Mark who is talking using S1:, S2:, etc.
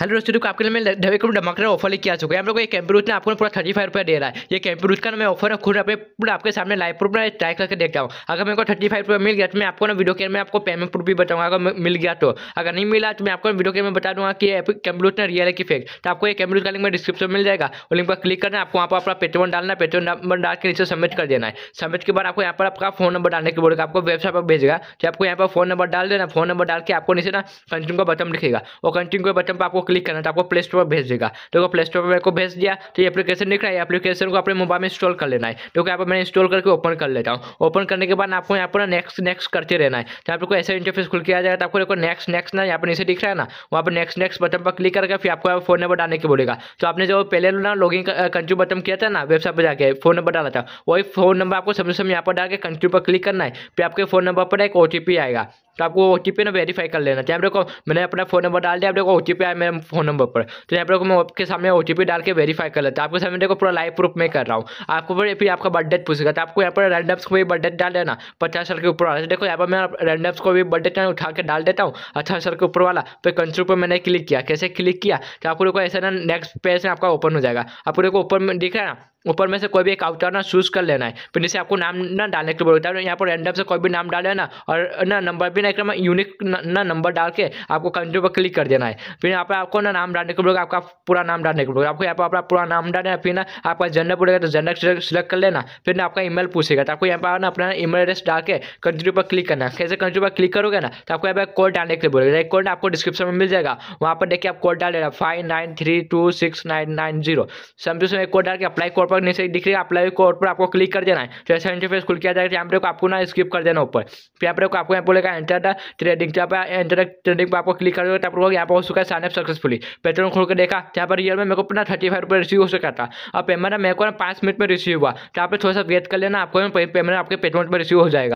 S1: hello दोस्तों देखो आपके लिए मैं ढवे को धमाकेदार ऑफर लेके आ चुका है हम लोग ये कैंपर उसने आपको पूरा थर्टी फाइव रुपया दे रहा है ये उसका का मैं ऑफर है खुद अपने पूरा आपके सामने लाइव प्रूफ में ट्राई करके देखता हूँ अगर मेरे को थर्टी फाइव रुपया मिल गया तो मैं आपको ना वीडियो के में आपको पेमेंट प्रूफ भी बताऊँगा अगर मिल गया तो अगर नहीं मिला तो मैं आपको वीडियो के में बता दूँगा कि कैंपर उसने रियल है कि फेक तो आपको ये कैंपर का लिंक में डिस्क्रिप्शन मिल जाएगा और लिंक पर क्लिक करना आपको वहाँ पर अपना पेट्रोल डालना है पेट्रोल नंबर डाल के नीचे सबमिट कर देना है सबमिट के बाद आपको यहाँ पर आपका फोन नंबर डालने के बोलेगा आपको वेबसाइट पर भेजेगा तो आपको यहाँ पर फोन नंबर डाल देना फोन नंबर डाल के आपको नीचे ना कंटिन्यू का बटन लिखेगा और कंटिन्यू के बटन पर आपको क्लिक करना तो आपको प्ले स्टोर पर भेज देगा तो प्ले स्टोर पर मेरे को भेज दिया तो ये एप्लीकेशन दिख रहा है एप्लीकेशन को अपने मोबाइल में इंस्टॉल कर लेना है तो यहाँ पर मैं इंस्टॉल करके ओपन कर लेता हूँ ओपन करने के बाद आपको यहाँ पर नेक्स्ट नेक्स्ट करते रहना है तो आपको ऐसा इंटरफेस खुल किया जाएगा तो आपको देखो नेक्स्ट नेक्स्ट ना यहाँ पर नीचे दिख रहा है ना वहाँ पर नेक्स्ट नेक्स्ट बटन पर क्लिक करके फिर आपको फोन नंबर डालने के बोलेगा तो आपने जो पहले ना लॉगिन कंट्री बटन किया था ना वेबसाइट पर जाकर फोन नंबर डाला था वही फोन नंबर आपको सबसे समय यहाँ पर डाल के कंट्री पर क्लिक करना है फिर आपके फोन नंबर पर एक ओ आएगा तो आपको ओ टी पी ना वेरीफाई कर लेना चाहिए तो देखो मैंने अपना फोन नंबर डाल दिया आप देखो ओ टी पी आया मेरे फोन नंबर पर तो यहाँ पर मैं आपके सामने ओ टी पी डाल के वेरीफाई कर लेता आपके सामने देखो पूरा लाइव प्रूफ में कर रहा हूँ आपको फिर फिर आपका बर्थडेट पूछेगा तो आपको यहाँ पर रैंडम्स को भी बर्थडेट डाल देना पचास साल के ऊपर वाला देखो यहाँ पर मैं रैंडम्स को भी बर्थडे उठा के डाल देता हूँ अठारह साल के ऊपर वाला फिर कंट्रोल पर मैंने क्लिक किया कैसे क्लिक किया तो आपको देखो ऐसा ना नेक्स्ट पेज में आपका ओपन हो जाएगा आपको देखो ओपन में दिख रहा है ना ऊपर में से कोई भी एक आउटर ना चूज कर लेना है फिर जैसे आपको नाम ना डालने के लिए बोलता है तो यहाँ पर रैंडम से कोई भी नाम डाले ना और ना नंबर भी ना एक यूनिक ना नंबर डाल के आपको कंट्री पर क्लिक कर देना है फिर यहाँ पर आपको ना नाम डालने के बोलेगा आपका पूरा नाम डालने के बोलेगा आपको यहाँ पर अपना पूरा नाम डालना फिर ना आपका जेंडर पूछेगा तो जेंडर सेलेक्ट कर लेना फिर ना आपका ईमेल पूछेगा तो आपको यहाँ पर ना अपना ईमेल एड्रेस डाल के कंट्री पर क्लिक करना कैसे कंट्री पर क्लिक करोगे ना तो आपको यहाँ पर कोड डालने के लिए बोलेगा एक कोड आपको डिस्क्रिप्शन में मिल जाएगा वहाँ पर देखिए आप कोड डाल लेना five nine three two six nine nine zero समझो कोड डाल के अप्लाई कोड पर पर नीचे दिख रही है अप्लाई कोड पर आपको क्लिक कर देना है तो ऐसा इंटरफेस खुल किया जाएगा यहाँ पर आपको ना स्किप कर देना ऊपर फिर तो यहाँ पर आपको यहाँ बोलेगा एंटर द ट्रेडिंग यहाँ पर एंटर ट्रेडिंग पर आपको क्लिक कर देगा तो यहाँ पर हो चुका है साइनअप सक्सेसफुली पेट्रोल खोल कर देखा यहाँ पर रियल में मेरे को अपना थर्टी फाइव रुपये रिसीव हो चुका था और पेमेंट मेरे को ना पाँच मिनट में रिसीव हुआ तो आप थोड़ा सा वेट कर लेना आपको पेमेंट आपके पेमेंट में रिसीव हो जाएगा